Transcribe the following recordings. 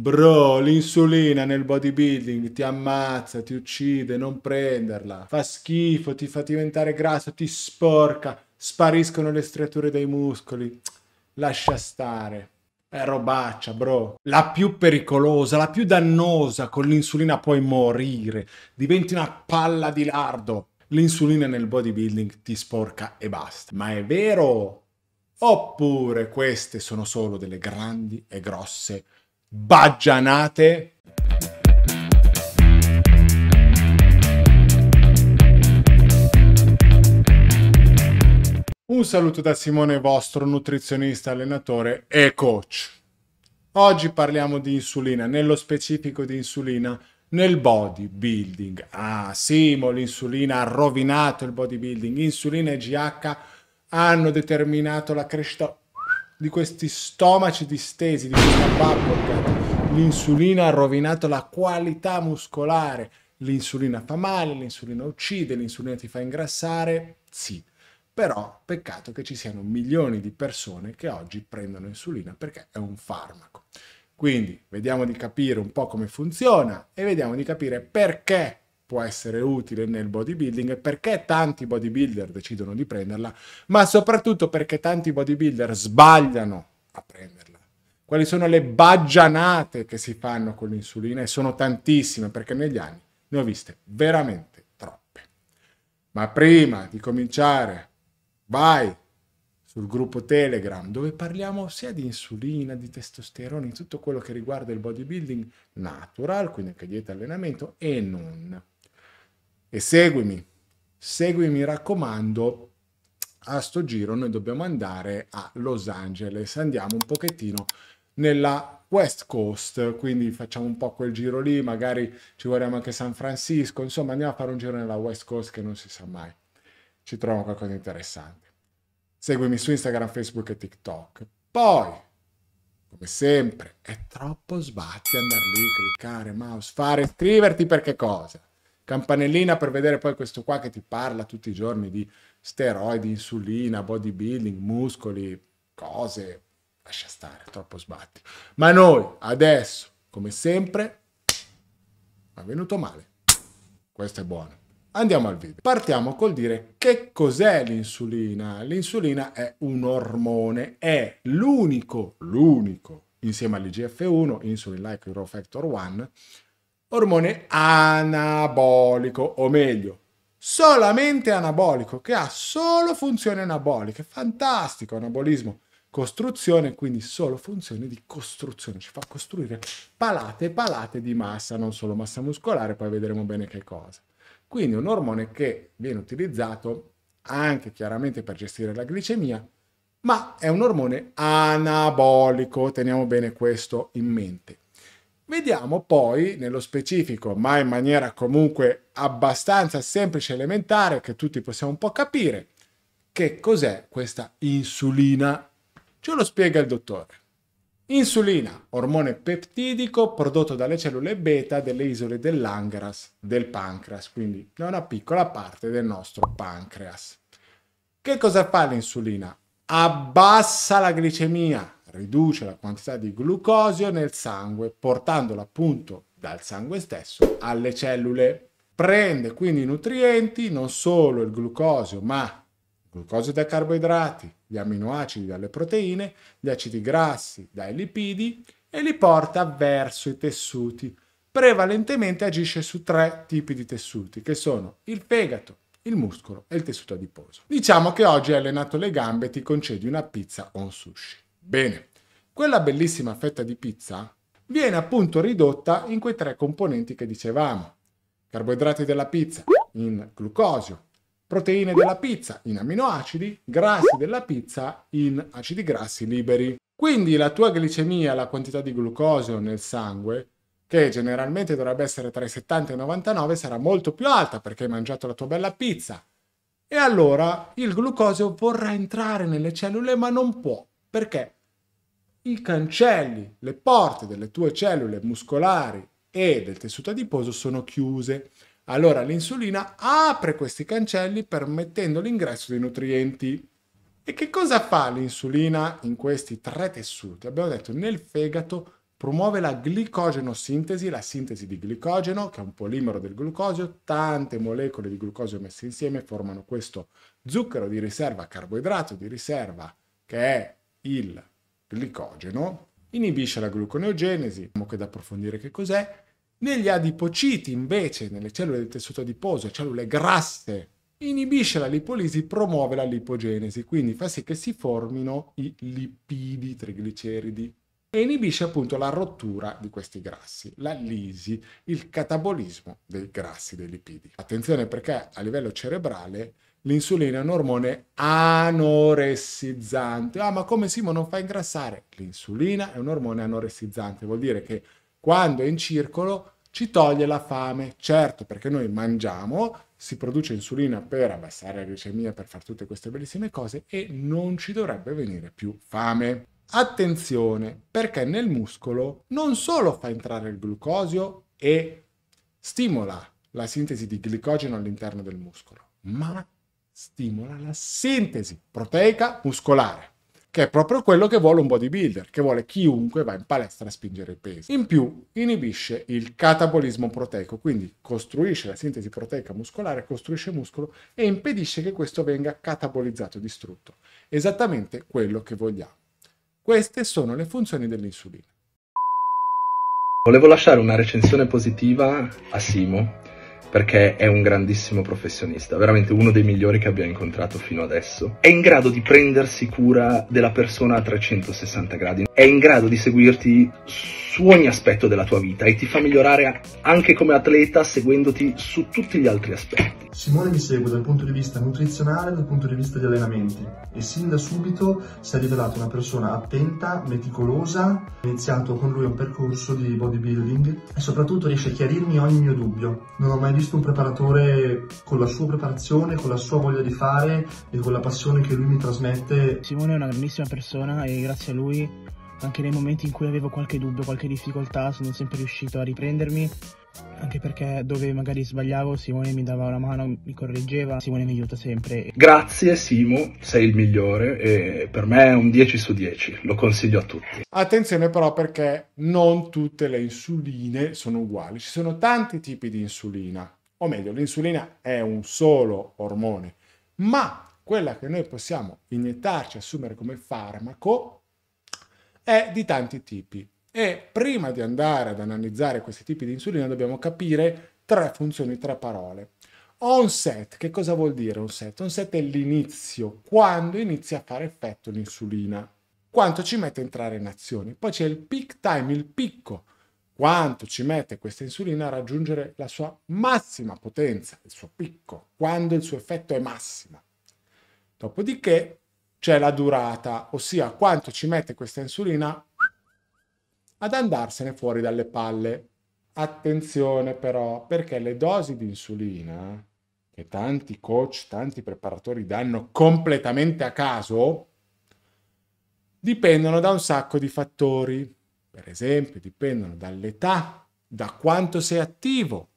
Bro, l'insulina nel bodybuilding ti ammazza, ti uccide, non prenderla. Fa schifo, ti fa diventare grasso, ti sporca, spariscono le striature dei muscoli. Lascia stare. È robaccia, bro. La più pericolosa, la più dannosa, con l'insulina puoi morire. Diventi una palla di lardo. L'insulina nel bodybuilding ti sporca e basta. Ma è vero? Oppure queste sono solo delle grandi e grosse baggianate Un saluto da Simone, vostro nutrizionista, allenatore e coach. Oggi parliamo di insulina, nello specifico di insulina nel bodybuilding. Ah, Simo, l'insulina ha rovinato il bodybuilding. Insulina e GH hanno determinato la crescita di questi stomaci distesi, di questa bubble L'insulina ha rovinato la qualità muscolare. L'insulina fa male, l'insulina uccide, l'insulina ti fa ingrassare. Sì, però peccato che ci siano milioni di persone che oggi prendono insulina perché è un farmaco. Quindi vediamo di capire un po' come funziona e vediamo di capire perché può essere utile nel bodybuilding perché tanti bodybuilder decidono di prenderla, ma soprattutto perché tanti bodybuilder sbagliano a prenderla. Quali sono le baggianate che si fanno con l'insulina e sono tantissime perché negli anni ne ho viste veramente troppe. Ma prima di cominciare, vai sul gruppo Telegram dove parliamo sia di insulina, di testosterone, di tutto quello che riguarda il bodybuilding natural, quindi anche dieta e allenamento e non e seguimi, seguimi mi raccomando, a sto giro noi dobbiamo andare a Los Angeles, andiamo un pochettino nella West Coast, quindi facciamo un po' quel giro lì, magari ci guardiamo anche San Francisco, insomma andiamo a fare un giro nella West Coast che non si sa mai, ci troviamo qualcosa di interessante. Seguimi su Instagram, Facebook e TikTok. Poi, come sempre, è troppo sbatti andare lì, cliccare, mouse, fare, iscriverti perché cosa? campanellina per vedere poi questo qua che ti parla tutti i giorni di steroidi, insulina, bodybuilding, muscoli, cose. Lascia stare, troppo sbatti. Ma noi adesso, come sempre, è venuto male. Questo è buono. Andiamo al video. Partiamo col dire che cos'è l'insulina. L'insulina è un ormone, è l'unico, l'unico, insieme all'IGF-1, insulin-like growth factor 1, ormone anabolico, o meglio, solamente anabolico, che ha solo funzioni anaboliche. Fantastico, anabolismo, costruzione, quindi solo funzione di costruzione. Ci fa costruire palate e palate di massa, non solo massa muscolare, poi vedremo bene che cosa. Quindi un ormone che viene utilizzato anche chiaramente per gestire la glicemia, ma è un ormone anabolico, teniamo bene questo in mente. Vediamo poi nello specifico, ma in maniera comunque abbastanza semplice e elementare, che tutti possiamo un po' capire, che cos'è questa insulina. Ce lo spiega il dottore. Insulina, ormone peptidico prodotto dalle cellule beta delle isole dell'angras del pancreas, quindi da una piccola parte del nostro pancreas. Che cosa fa l'insulina? Abbassa la glicemia, riduce la quantità di glucosio nel sangue, portandolo appunto dal sangue stesso alle cellule. Prende quindi i nutrienti, non solo il glucosio, ma il glucosio dai carboidrati, gli aminoacidi dalle proteine, gli acidi grassi dai lipidi e li porta verso i tessuti. Prevalentemente agisce su tre tipi di tessuti, che sono il fegato, il muscolo e il tessuto adiposo. Diciamo che oggi hai allenato le gambe e ti concedi una pizza o un sushi. Bene, quella bellissima fetta di pizza viene appunto ridotta in quei tre componenti che dicevamo. Carboidrati della pizza in glucosio, proteine della pizza in aminoacidi, grassi della pizza in acidi grassi liberi. Quindi la tua glicemia, la quantità di glucosio nel sangue, che generalmente dovrebbe essere tra i 70 e i 99, sarà molto più alta perché hai mangiato la tua bella pizza. E allora il glucosio vorrà entrare nelle cellule ma non può, perché ti cancelli, le porte delle tue cellule muscolari e del tessuto adiposo sono chiuse. Allora l'insulina apre questi cancelli permettendo l'ingresso dei nutrienti. E che cosa fa l'insulina in questi tre tessuti? Abbiamo detto nel fegato promuove la glicogenosintesi, la sintesi di glicogeno, che è un polimero del glucosio. Tante molecole di glucosio messe insieme formano questo zucchero di riserva, carboidrato di riserva, che è il glicogeno, inibisce la gluconeogenesi, abbiamo che da approfondire che cos'è. Negli adipociti invece, nelle cellule del tessuto adiposo, cellule grasse, inibisce la lipolisi, promuove la lipogenesi, quindi fa sì che si formino i lipidi, trigliceridi, e inibisce appunto la rottura di questi grassi, la lisi, il catabolismo dei grassi, dei lipidi. Attenzione perché a livello cerebrale L'insulina è un ormone anoressizzante. Ah, ma come Simo non fa ingrassare? L'insulina è un ormone anoressizzante, vuol dire che quando è in circolo ci toglie la fame. Certo, perché noi mangiamo, si produce insulina per abbassare la glicemia, per fare tutte queste bellissime cose e non ci dovrebbe venire più fame. Attenzione, perché nel muscolo non solo fa entrare il glucosio e stimola la sintesi di glicogeno all'interno del muscolo, ma stimola la sintesi proteica muscolare che è proprio quello che vuole un bodybuilder, che vuole chiunque va in palestra a spingere il peso. In più inibisce il catabolismo proteico, quindi costruisce la sintesi proteica muscolare, costruisce muscolo e impedisce che questo venga catabolizzato, distrutto. Esattamente quello che vogliamo. Queste sono le funzioni dell'insulina. Volevo lasciare una recensione positiva a Simo perché è un grandissimo professionista, veramente uno dei migliori che abbia incontrato fino adesso. È in grado di prendersi cura della persona a 360 gradi, è in grado di seguirti su ogni aspetto della tua vita e ti fa migliorare anche come atleta seguendoti su tutti gli altri aspetti. Simone mi segue dal punto di vista nutrizionale, e dal punto di vista di allenamenti e sin da subito si è rivelato una persona attenta, meticolosa, ho iniziato con lui un percorso di bodybuilding e soprattutto riesce a chiarirmi ogni mio dubbio. Non ho mai visto un preparatore con la sua preparazione, con la sua voglia di fare e con la passione che lui mi trasmette. Simone è una grandissima persona e grazie a lui anche nei momenti in cui avevo qualche dubbio, qualche difficoltà, sono sempre riuscito a riprendermi anche perché dove magari sbagliavo Simone mi dava una mano, mi correggeva, Simone mi aiuta sempre. Grazie Simo, sei il migliore e per me è un 10 su 10, lo consiglio a tutti. Attenzione però perché non tutte le insuline sono uguali, ci sono tanti tipi di insulina, o meglio l'insulina è un solo ormone, ma quella che noi possiamo iniettarci, assumere come farmaco, è di tanti tipi e prima di andare ad analizzare questi tipi di insulina dobbiamo capire tre funzioni, tre parole. Onset, che cosa vuol dire onset? Onset è l'inizio, quando inizia a fare effetto l'insulina, quanto ci mette a entrare in azione. Poi c'è il peak time, il picco, quanto ci mette questa insulina a raggiungere la sua massima potenza, il suo picco, quando il suo effetto è massimo. Dopodiché c'è la durata, ossia quanto ci mette questa insulina ad andarsene fuori dalle palle. Attenzione però, perché le dosi di insulina che tanti coach, tanti preparatori danno completamente a caso, dipendono da un sacco di fattori. Per esempio, dipendono dall'età, da quanto sei attivo,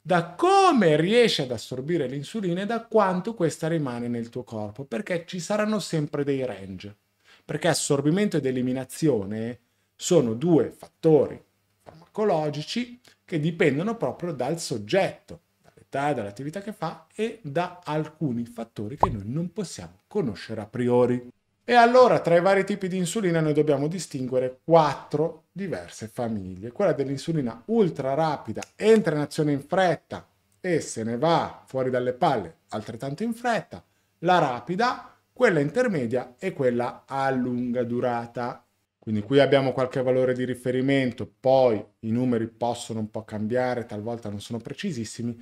da come riesci ad assorbire l'insulina e da quanto questa rimane nel tuo corpo, perché ci saranno sempre dei range. Perché assorbimento ed eliminazione sono due fattori farmacologici che dipendono proprio dal soggetto, dall'età, dall'attività che fa e da alcuni fattori che noi non possiamo conoscere a priori. E allora tra i vari tipi di insulina noi dobbiamo distinguere quattro diverse famiglie. Quella dell'insulina ultra rapida entra in azione in fretta e se ne va fuori dalle palle altrettanto in fretta, la rapida, quella intermedia e quella a lunga durata. Quindi qui abbiamo qualche valore di riferimento, poi i numeri possono un po' cambiare, talvolta non sono precisissimi,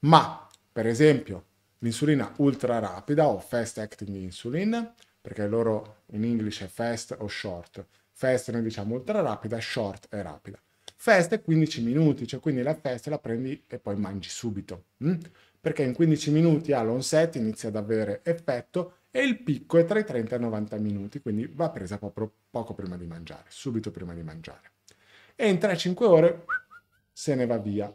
ma per esempio l'insulina ultra rapida o fast acting insulin, perché loro in inglese è fast o short. Fast noi diciamo ultra rapida, short è rapida. Fast è 15 minuti, cioè quindi la fast la prendi e poi mangi subito, mm? perché in 15 minuti all'onset inizia ad avere effetto e il picco è tra i 30 e i 90 minuti, quindi va presa proprio poco prima di mangiare, subito prima di mangiare. E in 3-5 ore se ne va via.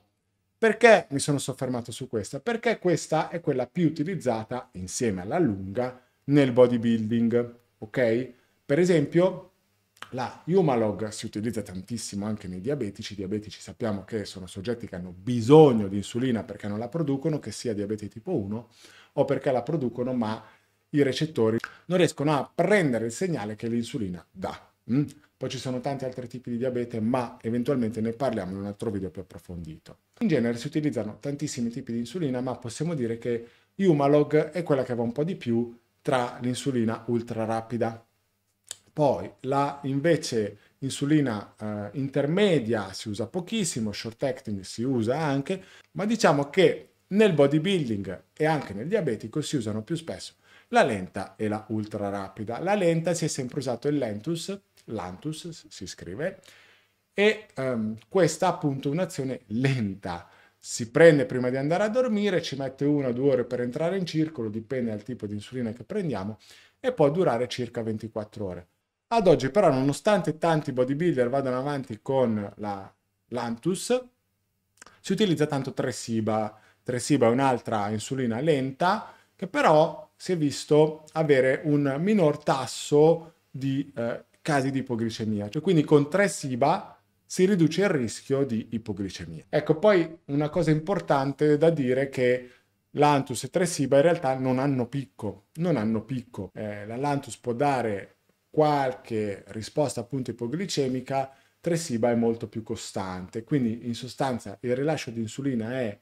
Perché mi sono soffermato su questa? Perché questa è quella più utilizzata insieme alla lunga nel bodybuilding, ok? Per esempio la Humalog si utilizza tantissimo anche nei diabetici. I diabetici sappiamo che sono soggetti che hanno bisogno di insulina perché non la producono, che sia diabete tipo 1 o perché la producono ma i recettori non riescono a prendere il segnale che l'insulina dà. Mm? Poi ci sono tanti altri tipi di diabete, ma eventualmente ne parliamo in un altro video più approfondito. In genere si utilizzano tantissimi tipi di insulina, ma possiamo dire che Humalog è quella che va un po' di più tra l'insulina ultra rapida. Poi la invece insulina eh, intermedia si usa pochissimo, short acting si usa anche, ma diciamo che nel bodybuilding e anche nel diabetico si usano più spesso la lenta e la ultra rapida. La lenta si è sempre usato il lentus, lantus si scrive, e um, questa appunto è un'azione lenta. Si prende prima di andare a dormire, ci mette una o due ore per entrare in circolo, dipende dal tipo di insulina che prendiamo, e può durare circa 24 ore. Ad oggi però, nonostante tanti bodybuilder vadano avanti con la Lantus, si utilizza tanto Tresiba. Tresiba è un'altra insulina lenta che però si è visto avere un minor tasso di eh, casi di ipoglicemia. Cioè, quindi con 3 SIBA si riduce il rischio di ipoglicemia. Ecco, poi una cosa importante da dire che l'antus e 3 SIBA in realtà non hanno picco, non hanno picco. Eh, la lantus può dare qualche risposta appunto ipoglicemica, 3 SIBA è molto più costante, quindi in sostanza il rilascio di insulina è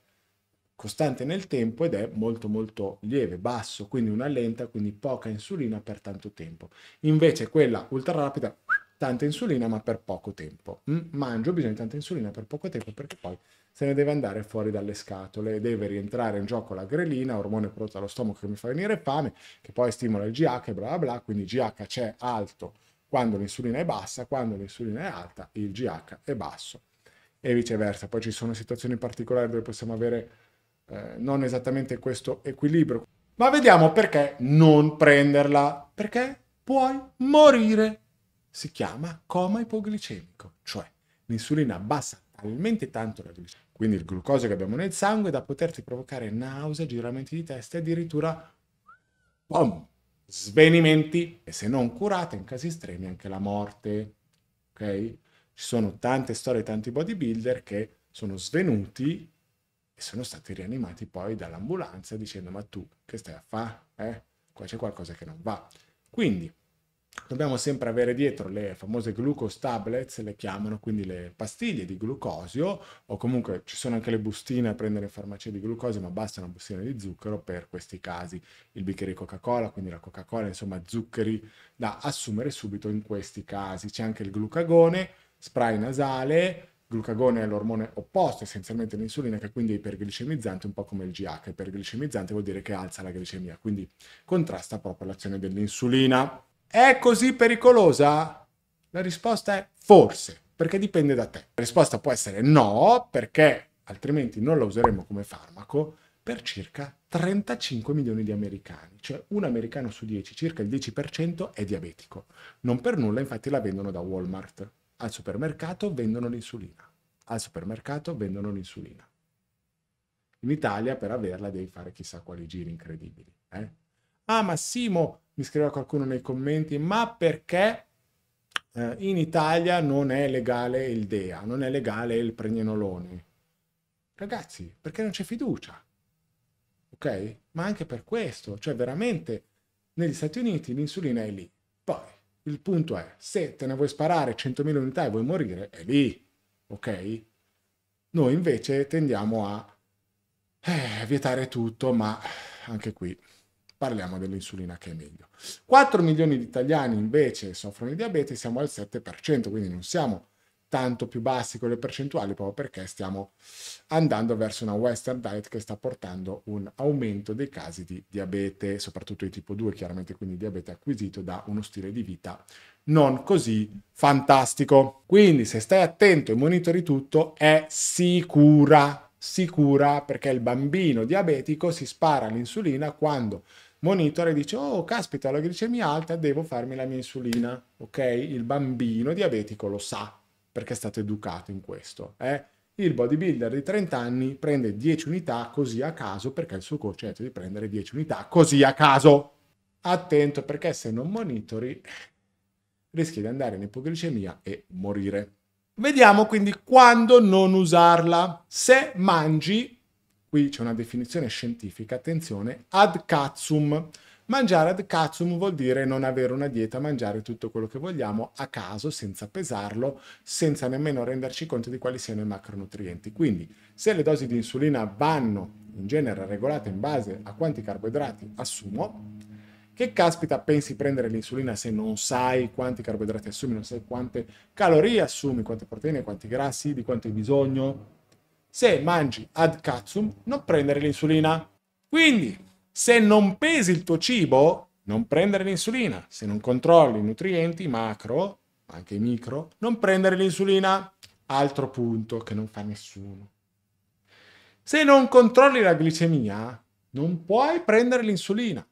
costante nel tempo ed è molto molto lieve, basso, quindi una lenta, quindi poca insulina per tanto tempo. Invece quella ultra rapida, tanta insulina ma per poco tempo. Mm, mangio, bisogno di tanta insulina per poco tempo perché poi se ne deve andare fuori dalle scatole, deve rientrare in gioco la grelina, ormone prodotto dallo stomaco che mi fa venire fame, che poi stimola il GH, bla bla bla, quindi GH c'è alto quando l'insulina è bassa, quando l'insulina è alta il GH è basso e viceversa. Poi ci sono situazioni particolari dove possiamo avere eh, non esattamente questo equilibrio. Ma vediamo perché non prenderla. Perché puoi morire. Si chiama coma ipoglicemico, cioè l'insulina abbassa talmente tanto la glicemia, quindi il glucosio che abbiamo nel sangue, da poterti provocare nausea, giramenti di testa e addirittura boom, svenimenti e se non curata in casi estremi anche la morte. Ok? Ci sono tante storie, tanti bodybuilder che sono svenuti e sono stati rianimati poi dall'ambulanza dicendo ma tu che stai a fare? Eh? Qua c'è qualcosa che non va. Quindi dobbiamo sempre avere dietro le famose glucose tablets, le chiamano quindi le pastiglie di glucosio o comunque ci sono anche le bustine a prendere in farmacia di glucosio, ma basta una bustina di zucchero per questi casi. Il bicchiere di Coca-Cola, quindi la Coca-Cola, insomma zuccheri da assumere subito in questi casi. C'è anche il glucagone, spray nasale, glucagone è l'ormone opposto essenzialmente all'insulina che quindi è iperglicemizzante un po' come il GH iperglicemizzante vuol dire che alza la glicemia quindi contrasta proprio l'azione dell'insulina è così pericolosa? la risposta è forse perché dipende da te la risposta può essere no perché altrimenti non la useremo come farmaco per circa 35 milioni di americani, cioè un americano su 10, circa il 10% è diabetico. Non per nulla infatti la vendono da Walmart. Al supermercato vendono l'insulina. Al supermercato vendono l'insulina. In Italia per averla devi fare chissà quali giri incredibili. Eh? Ah Massimo, mi scriveva qualcuno nei commenti, ma perché eh, in Italia non è legale il DEA, non è legale il pregnenolone? Ragazzi, perché non c'è fiducia? Ok? Ma anche per questo, cioè veramente negli Stati Uniti l'insulina è lì. Poi il punto è, se te ne vuoi sparare 100.000 unità e vuoi morire, è lì, ok? Noi invece tendiamo a eh, vietare tutto, ma anche qui parliamo dell'insulina che è meglio. 4 milioni di italiani invece soffrono di diabete, siamo al 7%, quindi non siamo tanto più bassi con le percentuali proprio perché stiamo andando verso una western diet che sta portando un aumento dei casi di diabete, soprattutto di tipo 2, chiaramente quindi diabete acquisito da uno stile di vita non così fantastico. Quindi se stai attento e monitori tutto è sicura, sicura perché il bambino diabetico si spara l'insulina quando monitora e dice oh caspita la glicemia alta devo farmi la mia insulina, ok? Il bambino diabetico lo sa, perché è stato educato in questo. Eh? Il bodybuilder di 30 anni prende 10 unità così a caso perché il suo coach ha detto di prendere 10 unità così a caso. Attento perché se non monitori rischi di andare in ipoglicemia e morire. Vediamo quindi quando non usarla. Se mangi, qui c'è una definizione scientifica, attenzione, ad cazzum, Mangiare ad katsum vuol dire non avere una dieta, mangiare tutto quello che vogliamo a caso, senza pesarlo, senza nemmeno renderci conto di quali siano i macronutrienti. Quindi se le dosi di insulina vanno in genere regolate in base a quanti carboidrati assumo, che caspita pensi prendere l'insulina se non sai quanti carboidrati assumi, non sai quante calorie assumi, quante proteine, quanti grassi, di quanto hai bisogno? Se mangi ad katsum, non prendere l'insulina. Quindi, se non pesi il tuo cibo, non prendere l'insulina. Se non controlli i nutrienti macro, anche micro, non prendere l'insulina. Altro punto che non fa nessuno. Se non controlli la glicemia, non puoi prendere l'insulina.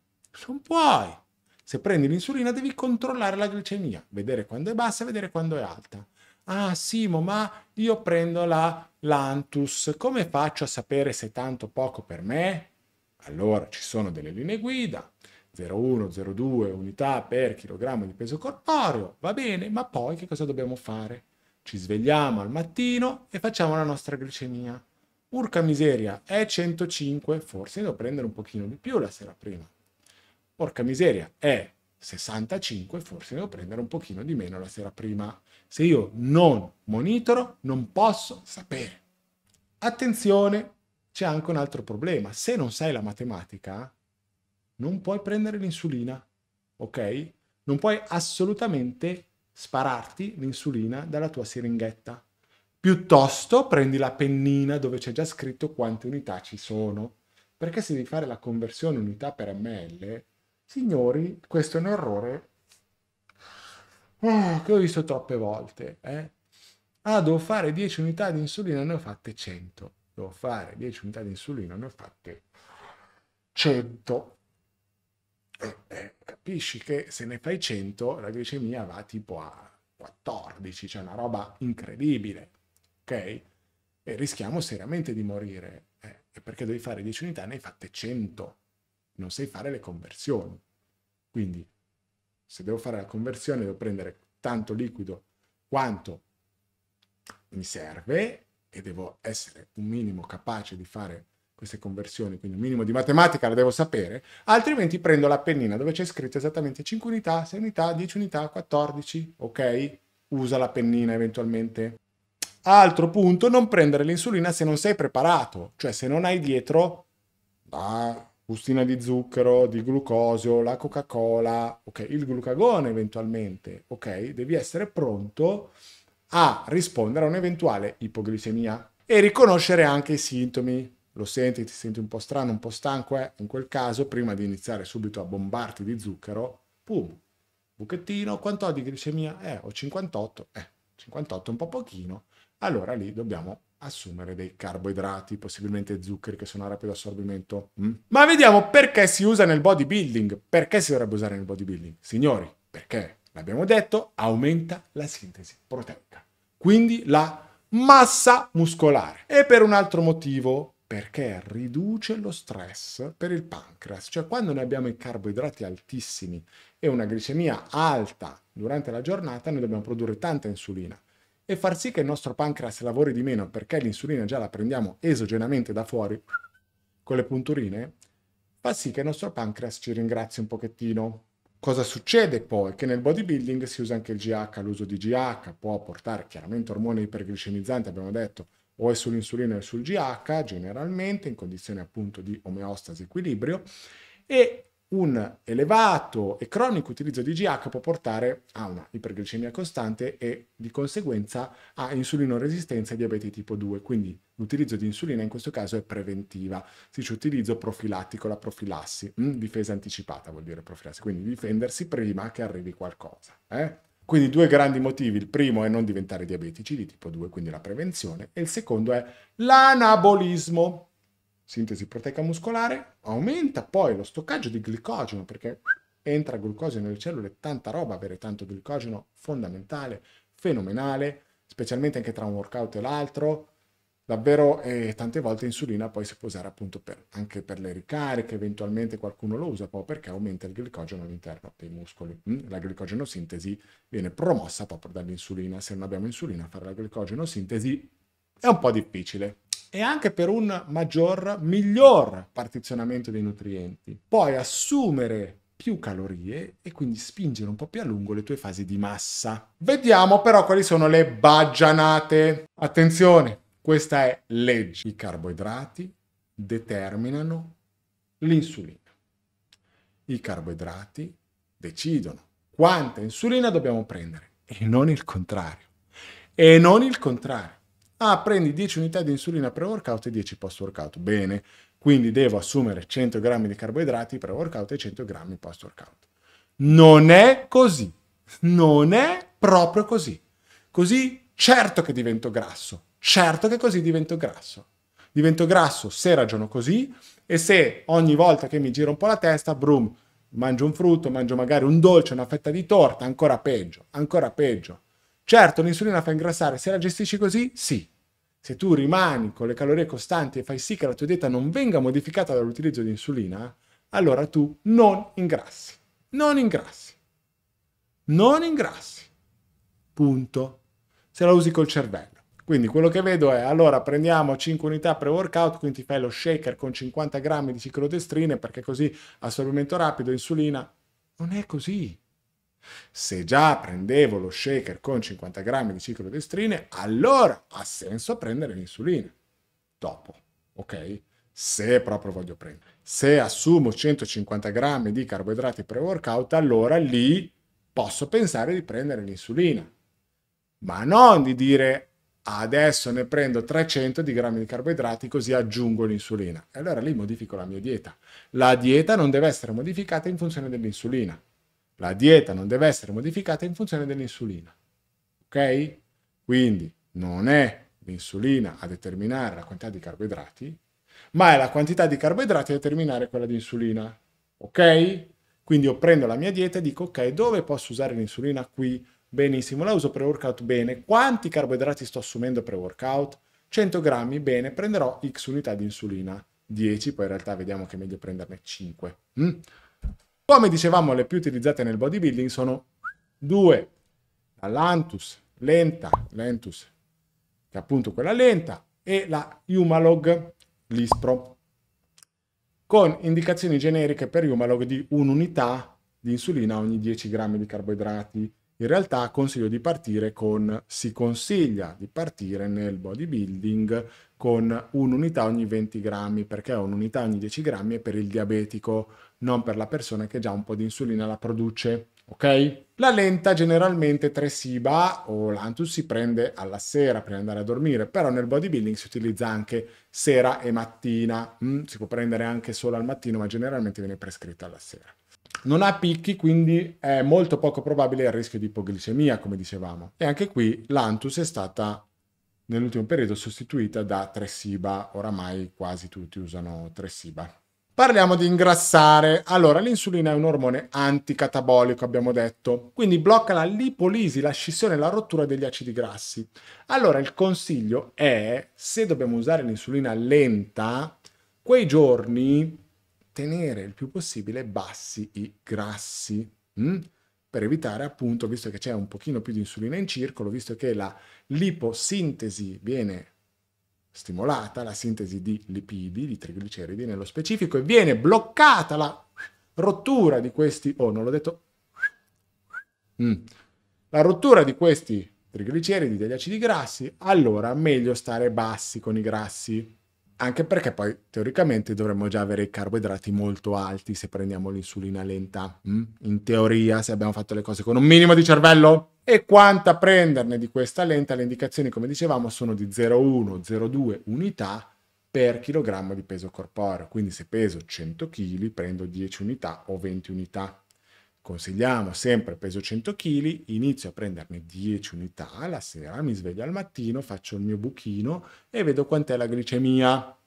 Non puoi. Se prendi l'insulina devi controllare la glicemia, vedere quando è bassa e vedere quando è alta. Ah Simo, ma io prendo la Lantus, come faccio a sapere se è tanto poco per me? Allora ci sono delle linee guida, 0,1-0,2 unità per chilogrammo di peso corporeo, va bene, ma poi che cosa dobbiamo fare? Ci svegliamo al mattino e facciamo la nostra glicemia. Urca miseria, è 105, forse devo prendere un pochino di più la sera prima. Porca miseria, è 65, forse devo prendere un pochino di meno la sera prima. Se io non monitoro, non posso sapere. Attenzione, c'è anche un altro problema. Se non sai la matematica, non puoi prendere l'insulina, ok? Non puoi assolutamente spararti l'insulina dalla tua siringhetta. Piuttosto prendi la pennina dove c'è già scritto quante unità ci sono. Perché se devi fare la conversione unità per ml, signori, questo è un errore oh, che ho visto troppe volte. Eh? Ah, devo fare 10 unità di insulina, ne ho fatte 100 devo fare 10 unità di insulina, ne ho fatte 100. E, eh, capisci che se ne fai 100 la glicemia va tipo a 14, cioè una roba incredibile, ok? E rischiamo seriamente di morire, eh, perché devi fare 10 unità, ne hai fatte 100, non sai fare le conversioni. Quindi se devo fare la conversione devo prendere tanto liquido quanto mi serve e devo essere un minimo capace di fare queste conversioni, quindi un minimo di matematica la devo sapere, altrimenti prendo la pennina dove c'è scritto esattamente 5 unità, 6 unità, 10 unità, 14, ok? Usa la pennina eventualmente. Altro punto, non prendere l'insulina se non sei preparato, cioè se non hai dietro la bustina di zucchero, di glucosio, la Coca-Cola, ok, il glucagone eventualmente, ok? Devi essere pronto a rispondere a un'eventuale ipoglicemia e riconoscere anche i sintomi. Lo senti, ti senti un po' strano, un po' stanco, eh? in quel caso, prima di iniziare subito a bombarti di zucchero, pum, buchettino, quanto ho di glicemia? Eh, ho 58, eh, 58 un po' pochino, allora lì dobbiamo assumere dei carboidrati, possibilmente zuccheri che sono a rapido assorbimento. Mm? Ma vediamo perché si usa nel bodybuilding, perché si dovrebbe usare nel bodybuilding? Signori, perché? l'abbiamo detto, aumenta la sintesi proteica, quindi la massa muscolare. E per un altro motivo, perché riduce lo stress per il pancreas, cioè quando noi abbiamo i carboidrati altissimi e una glicemia alta durante la giornata, noi dobbiamo produrre tanta insulina e far sì che il nostro pancreas lavori di meno perché l'insulina già la prendiamo esogenamente da fuori con le punturine, fa sì che il nostro pancreas ci ringrazi un pochettino Cosa succede poi? Che nel bodybuilding si usa anche il GH, l'uso di GH può portare chiaramente ormone iperglicemizzante, abbiamo detto, o è sull'insulina o è sul GH, generalmente in condizioni appunto di omeostasi equilibrio, e un elevato e cronico utilizzo di GH può portare a una iperglicemia costante e di conseguenza a insulino resistenza e diabete tipo 2. Quindi l'utilizzo di insulina in questo caso è preventiva, si dice utilizzo profilattico, la profilassi, mm, difesa anticipata vuol dire profilassi, quindi difendersi prima che arrivi qualcosa. Eh? Quindi due grandi motivi, il primo è non diventare diabetici di tipo 2, quindi la prevenzione, e il secondo è l'anabolismo, sintesi proteica muscolare, aumenta poi lo stoccaggio di glicogeno perché entra glucosio nelle cellule, tanta roba avere tanto glicogeno, fondamentale, fenomenale, specialmente anche tra un workout e l'altro, davvero eh, tante volte insulina poi si può usare appunto per, anche per le ricariche, eventualmente qualcuno lo usa proprio perché aumenta il glicogeno all'interno dei muscoli. Mm? La glicogenosintesi viene promossa proprio dall'insulina, se non abbiamo insulina fare la glicogenosintesi è un po' difficile e anche per un maggior, miglior partizionamento dei nutrienti. Puoi assumere più calorie e quindi spingere un po' più a lungo le tue fasi di massa. Vediamo però quali sono le baggianate. Attenzione, questa è legge. I carboidrati determinano l'insulina. I carboidrati decidono quanta insulina dobbiamo prendere e non il contrario. E non il contrario. Ah, prendi 10 unità di insulina pre-workout e 10 post-workout. Bene, quindi devo assumere 100 grammi di carboidrati pre-workout e 100 grammi post-workout. Non è così. Non è proprio così. Così certo che divento grasso. Certo che così divento grasso. Divento grasso se ragiono così e se ogni volta che mi giro un po' la testa, brum, mangio un frutto, mangio magari un dolce, una fetta di torta, ancora peggio, ancora peggio. Certo, l'insulina fa ingrassare, se la gestisci così, sì, se tu rimani con le calorie costanti e fai sì che la tua dieta non venga modificata dall'utilizzo di insulina, allora tu non ingrassi. Non ingrassi. Non ingrassi. Punto. Se la usi col cervello. Quindi quello che vedo è, allora prendiamo 5 unità pre-workout, quindi fai lo shaker con 50 grammi di ciclodestrine perché così assorbimento rapido, insulina. Non è così. Se già prendevo lo shaker con 50 grammi di ciclodestrine, allora ha senso prendere l'insulina. Dopo, ok? Se proprio voglio prendere. Se assumo 150 grammi di carboidrati pre-workout, allora lì posso pensare di prendere l'insulina. Ma non di dire adesso ne prendo 300 di grammi di carboidrati così aggiungo l'insulina. E allora lì modifico la mia dieta. La dieta non deve essere modificata in funzione dell'insulina. La dieta non deve essere modificata in funzione dell'insulina. Ok? Quindi non è l'insulina a determinare la quantità di carboidrati, ma è la quantità di carboidrati a determinare quella di insulina. Ok? Quindi io prendo la mia dieta e dico, ok, dove posso usare l'insulina qui? Benissimo, la uso pre-workout bene. Quanti carboidrati sto assumendo pre-workout? 100 grammi, bene, prenderò X unità di insulina. 10, poi in realtà vediamo che è meglio prenderne 5. Mm? Come dicevamo, le più utilizzate nel bodybuilding sono due, la lantus, lenta, lentus, che è appunto quella lenta, e la Humalog, l'ISPRO, con indicazioni generiche per Humalog di un'unità di insulina ogni 10 grammi di carboidrati, in realtà consiglio di partire con, si consiglia di partire nel bodybuilding con un'unità ogni 20 grammi, perché un'unità ogni 10 grammi è per il diabetico, non per la persona che già un po' di insulina la produce. Ok? La lenta generalmente SIBA o Lantus si prende alla sera prima di andare a dormire, però nel bodybuilding si utilizza anche sera e mattina. Mm, si può prendere anche solo al mattino, ma generalmente viene prescritta alla sera non ha picchi, quindi è molto poco probabile il rischio di ipoglicemia, come dicevamo. E anche qui l'antus è stata nell'ultimo periodo sostituita da Tresiba, oramai quasi tutti usano Tresiba. Parliamo di ingrassare. Allora, l'insulina è un ormone anticatabolico, abbiamo detto, quindi blocca la lipolisi, la scissione e la rottura degli acidi grassi. Allora, il consiglio è, se dobbiamo usare l'insulina lenta, quei giorni tenere il più possibile bassi i grassi, mh? Mm? per evitare appunto, visto che c'è un pochino più di insulina in circolo, visto che la liposintesi viene stimolata, la sintesi di lipidi, di trigliceridi nello specifico, e viene bloccata la rottura di questi, oh non l'ho detto, mm. la rottura di questi trigliceridi, degli acidi grassi, allora meglio stare bassi con i grassi anche perché poi teoricamente dovremmo già avere i carboidrati molto alti se prendiamo l'insulina lenta. Mm? In teoria, se abbiamo fatto le cose con un minimo di cervello e quanta prenderne di questa lenta, le indicazioni, come dicevamo, sono di 0,1-0,2 unità per chilogrammo di peso corporeo. Quindi se peso 100 kg prendo 10 unità o 20 unità Consigliamo sempre peso 100 kg, inizio a prenderne 10 unità la sera, mi sveglio al mattino, faccio il mio buchino e vedo quant'è la glicemia.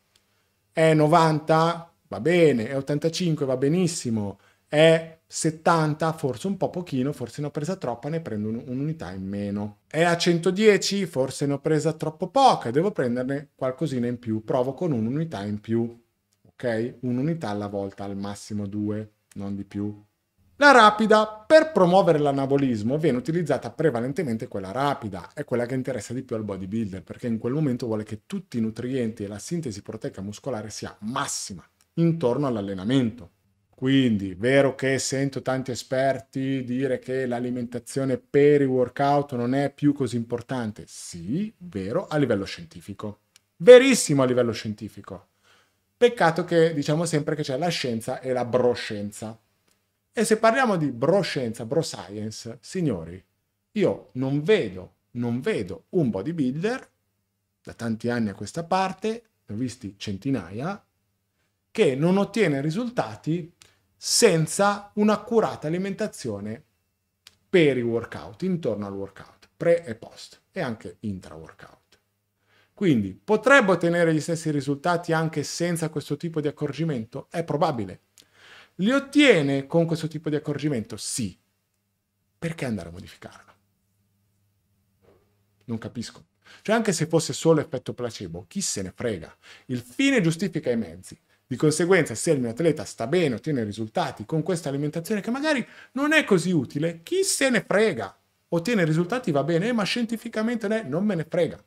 È 90? Va bene, è 85? Va benissimo, è 70? Forse un po' pochino, forse ne ho presa troppa, ne prendo un'unità in meno. È a 110? Forse ne ho presa troppo poca, devo prenderne qualcosina in più, provo con un'unità in più, ok? Un'unità alla volta, al massimo due, non di più la rapida, per promuovere l'anabolismo, viene utilizzata prevalentemente quella rapida, è quella che interessa di più al bodybuilder, perché in quel momento vuole che tutti i nutrienti e la sintesi proteica muscolare sia massima intorno all'allenamento. Quindi, vero che sento tanti esperti dire che l'alimentazione per i workout non è più così importante? Sì, vero a livello scientifico. Verissimo a livello scientifico. Peccato che diciamo sempre che c'è la scienza e la broscienza e se parliamo di bro scienza, bro science, signori, io non vedo, non vedo un bodybuilder da tanti anni a questa parte, ne ho visti centinaia, che non ottiene risultati senza un'accurata alimentazione per i workout, intorno al workout, pre e post e anche intra workout. Quindi potrebbe ottenere gli stessi risultati anche senza questo tipo di accorgimento? È probabile, li ottiene con questo tipo di accorgimento? Sì. Perché andare a modificarlo? Non capisco. Cioè anche se fosse solo effetto placebo, chi se ne frega? Il fine giustifica i mezzi. Di conseguenza, se il mio atleta sta bene, ottiene risultati con questa alimentazione che magari non è così utile, chi se ne frega? Ottiene risultati, va bene, ma scientificamente né, non me ne frega.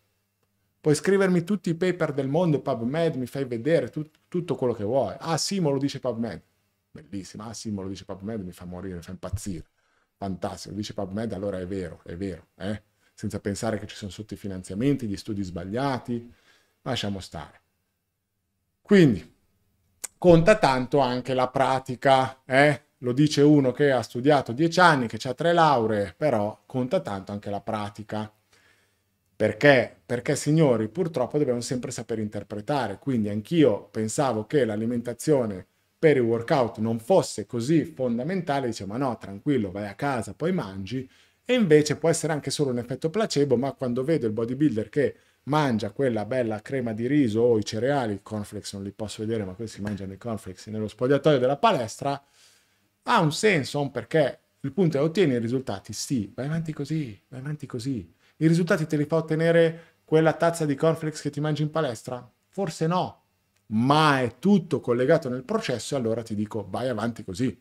Puoi scrivermi tutti i paper del mondo, PubMed, mi fai vedere tu, tutto quello che vuoi. Ah, Simo lo dice PubMed bellissima. Ah sì, me lo dice PubMed, mi fa morire, mi fa impazzire. Fantastico, lo dice PubMed, allora è vero, è vero. Eh? Senza pensare che ci sono sotto i finanziamenti, gli studi sbagliati, lasciamo stare. Quindi, conta tanto anche la pratica, eh? lo dice uno che ha studiato dieci anni, che ha tre lauree, però conta tanto anche la pratica. Perché? Perché signori, purtroppo dobbiamo sempre saper interpretare, quindi anch'io pensavo che l'alimentazione per il workout non fosse così fondamentale, diciamo no, tranquillo, vai a casa, poi mangi, e invece può essere anche solo un effetto placebo, ma quando vedo il bodybuilder che mangia quella bella crema di riso o i cereali, i cornflakes non li posso vedere, ma questi mangiano i cornflakes nello spogliatoio della palestra, ha un senso, un perché. Il punto è ottieni i risultati, sì, vai avanti così, vai avanti così. I risultati te li fa ottenere quella tazza di cornflakes che ti mangi in palestra? Forse no, ma è tutto collegato nel processo, allora ti dico vai avanti così.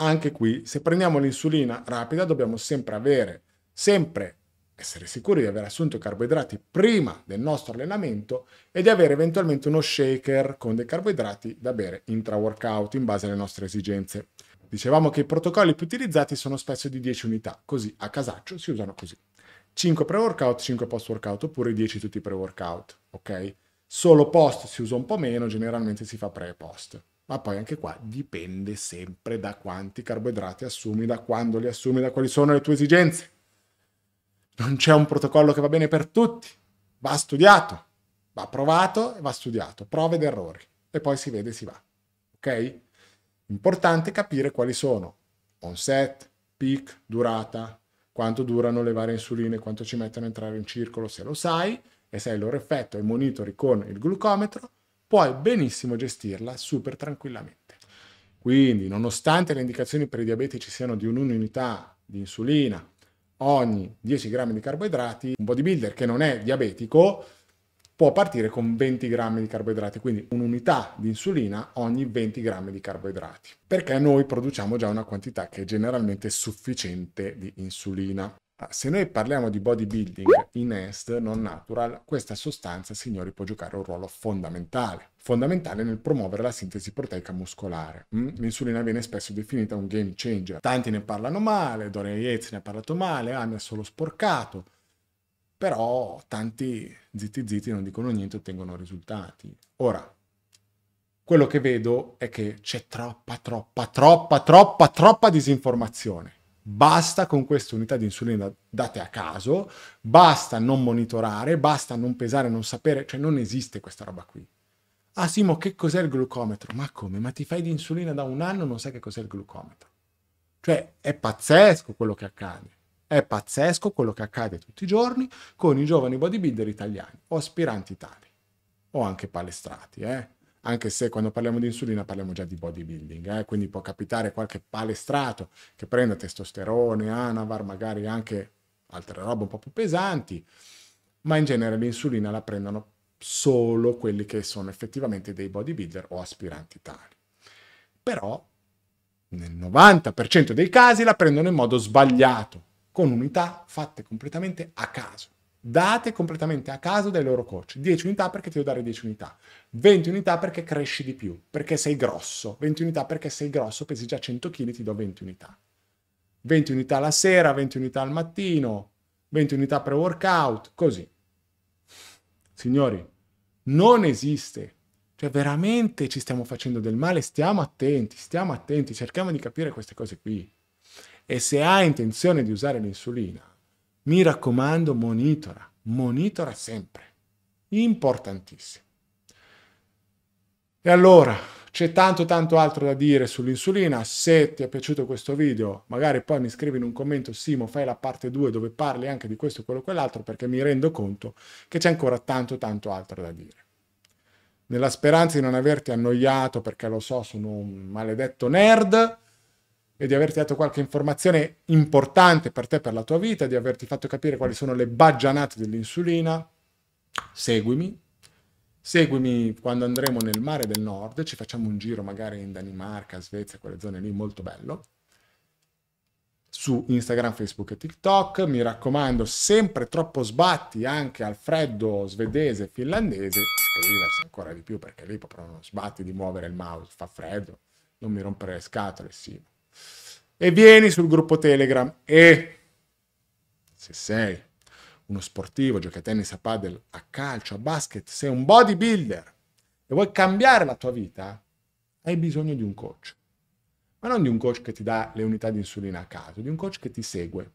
Anche qui, se prendiamo l'insulina rapida, dobbiamo sempre avere, sempre essere sicuri di aver assunto i carboidrati prima del nostro allenamento e di avere eventualmente uno shaker con dei carboidrati da bere intra-workout in base alle nostre esigenze. Dicevamo che i protocolli più utilizzati sono spesso di 10 unità, così a casaccio si usano così. 5 pre-workout, 5 post-workout oppure 10 tutti pre-workout, ok? solo post si usa un po' meno, generalmente si fa pre e post. Ma poi anche qua dipende sempre da quanti carboidrati assumi, da quando li assumi, da quali sono le tue esigenze. Non c'è un protocollo che va bene per tutti, va studiato, va provato e va studiato, prove ed errori e poi si vede e si va. Ok? Importante capire quali sono onset, peak, durata, quanto durano le varie insuline, quanto ci mettono a entrare in circolo, se lo sai, e se hai il loro effetto e monitori con il glucometro, puoi benissimo gestirla super tranquillamente. Quindi, nonostante le indicazioni per i diabetici siano di un'unità di insulina ogni 10 grammi di carboidrati, un bodybuilder che non è diabetico può partire con 20 grammi di carboidrati, quindi un'unità di insulina ogni 20 grammi di carboidrati, perché noi produciamo già una quantità che è generalmente sufficiente di insulina. Se noi parliamo di bodybuilding in est, non natural, questa sostanza, signori, può giocare un ruolo fondamentale. Fondamentale nel promuovere la sintesi proteica muscolare. Mm? L'insulina viene spesso definita un game changer. Tanti ne parlano male, Dorian Yates ne ha parlato male, Anne ha solo sporcato. Però tanti zitti zitti non dicono niente e ottengono risultati. Ora, quello che vedo è che c'è troppa, troppa, troppa, troppa, troppa disinformazione basta con queste unità di insulina date a caso, basta non monitorare, basta non pesare, non sapere, cioè non esiste questa roba qui. Ah Simo, che cos'è il glucometro? Ma come? Ma ti fai di insulina da un anno e non sai che cos'è il glucometro? Cioè è pazzesco quello che accade. È pazzesco quello che accade tutti i giorni con i giovani bodybuilder italiani o aspiranti tali o anche palestrati, eh? anche se quando parliamo di insulina parliamo già di bodybuilding, eh? quindi può capitare qualche palestrato che prenda testosterone, anavar, magari anche altre robe un po' più pesanti, ma in genere l'insulina la prendono solo quelli che sono effettivamente dei bodybuilder o aspiranti tali. Però nel 90% dei casi la prendono in modo sbagliato, con unità fatte completamente a caso date completamente a caso dai loro coach. 10 unità perché ti devo dare 10 unità, 20 unità perché cresci di più, perché sei grosso, 20 unità perché sei grosso, pesi già 100 kg, ti do 20 unità. 20 unità la sera, 20 unità al mattino, 20 unità per workout, così. Signori, non esiste. Cioè veramente ci stiamo facendo del male, stiamo attenti, stiamo attenti, cerchiamo di capire queste cose qui. E se hai intenzione di usare l'insulina, mi raccomando, monitora, monitora sempre. Importantissimo. E allora, c'è tanto tanto altro da dire sull'insulina, se ti è piaciuto questo video magari poi mi scrivi in un commento Simo fai la parte 2 dove parli anche di questo e quello quell'altro perché mi rendo conto che c'è ancora tanto tanto altro da dire. Nella speranza di non averti annoiato perché lo so sono un maledetto nerd, e di averti dato qualche informazione importante per te, per la tua vita, di averti fatto capire quali sono le baggianate dell'insulina, seguimi. Seguimi quando andremo nel mare del nord, ci facciamo un giro magari in Danimarca, Svezia, quelle zone lì, molto bello. Su Instagram, Facebook e TikTok, mi raccomando, sempre troppo sbatti anche al freddo svedese, e finlandese, scriversi ancora di più perché lì proprio non sbatti di muovere il mouse, fa freddo, non mi rompere le scatole, sì, e vieni sul gruppo Telegram e se sei uno sportivo, giochi a tennis, a padel, a calcio, a basket, sei un bodybuilder e vuoi cambiare la tua vita, hai bisogno di un coach. Ma non di un coach che ti dà le unità di insulina a caso, di un coach che ti segue,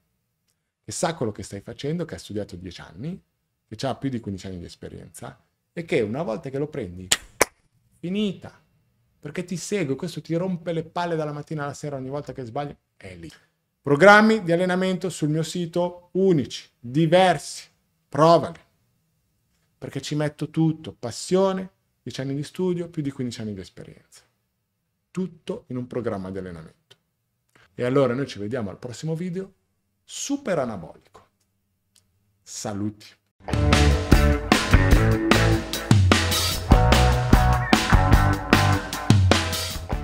che sa quello che stai facendo, che ha studiato 10 anni, che ha più di 15 anni di esperienza e che una volta che lo prendi, finita perché ti segue, questo ti rompe le palle dalla mattina alla sera ogni volta che sbagli, è lì. Programmi di allenamento sul mio sito unici, diversi, provali, perché ci metto tutto, passione, 10 anni di studio, più di 15 anni di esperienza. Tutto in un programma di allenamento. E allora noi ci vediamo al prossimo video, super anabolico. Saluti!